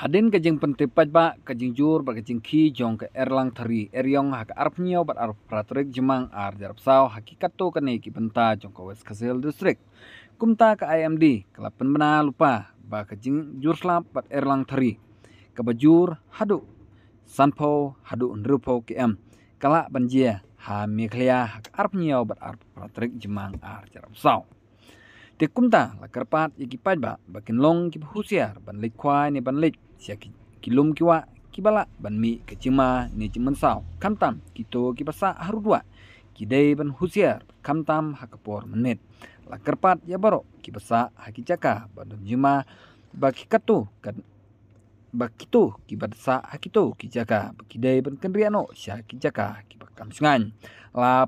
Hadin kajing penting pajba kajing jur ba kejeng ki jong ke erlang teri eryong hak arp nyau bat arp pratrik jemang ar jarap sao hakikat to kene ki benta jong ke west kasil district. Kumta ke IMD kelapen bena lupa ba kejeng jur slap bat erlang teri. Kebajur hadu sanpo hadu unrupo KM kala banjia ha miklia hak arp nyau bat arp pratrik jemang ar jarap sao. Te kumta la karpat pajba bakin long ki husiar ban lik kwai ni ban lik sia ki kilum kiwa kibala ban mi kecima ni cimen sau kamtam kito kipasa haru dua kidei ban husiar kamtam hakapor menit la karpat ya baro kibasa hakicaka ban jima baki katu kan bakitu kibat sa hakitu kijaka bakidei ban kendriano sya kijaka kibakam sungan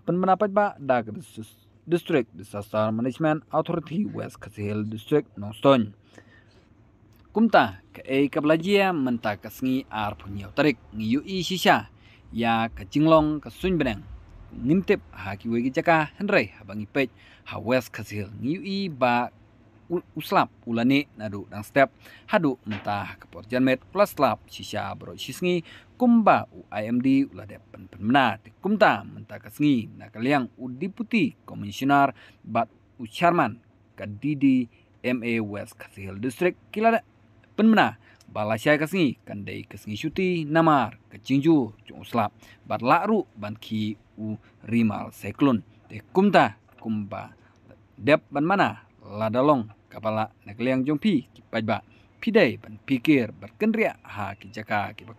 pen menapat ba da sus District Disaster Management Authority West kasil District ኖስቶኝ kumta ke e kablajia menta kasngi ar punyo tarik ngiyu i shisha ya ke jinglong ke sun benang ngintip ha kiwe gi jaka henrei habangi pej ha west kasil ngiyu i ba uslap ulani nadu dan step hadu mentah porjan met plus lap sisa bro sisngi kumba u IMD ula depan penmena kumta mentah ke kasngi nakaliang u deputi komisioner bat u ke kadidi MA West Kasihil District kilada penmena balasya sngi kandai ke sngi syuti namar kecincu cung uslap bat lakru ban ki u rimal seklun te kumta kumba dep ban mana ladalong kapala nakaliang jong pi kipajba pidai ban pikir berkendria ha kijaka kipa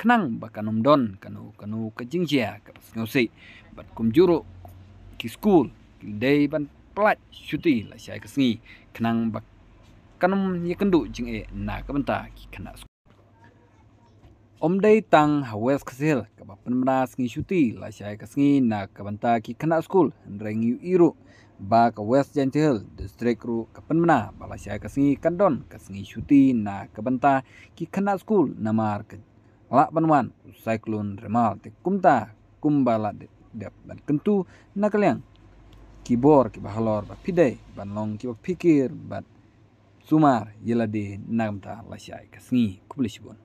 kenang bakanom don kanu kanu kejingjia kapas ngosi ban kumjuru ki school kildai ban plat syuti la syai kesngi kenang bak kanum ye kendu jing e na kabenta ki kena Omday tang hawes kesil kaba penmeras ngi syuti la syai kasngi na kabanta ki kena skul ndreng yu iru ba ka wes jantil distrik ru kapenmena bala syai kasngi kandon kasngi syuti na kabanta ki kena skul mar ke la penwan usaiklun remal te kumta kumbala de dep dan kentu na kaliang kibor ki bahalor ba pidai ban long ki pikir ba sumar yelade namta la syai kasngi kublisibon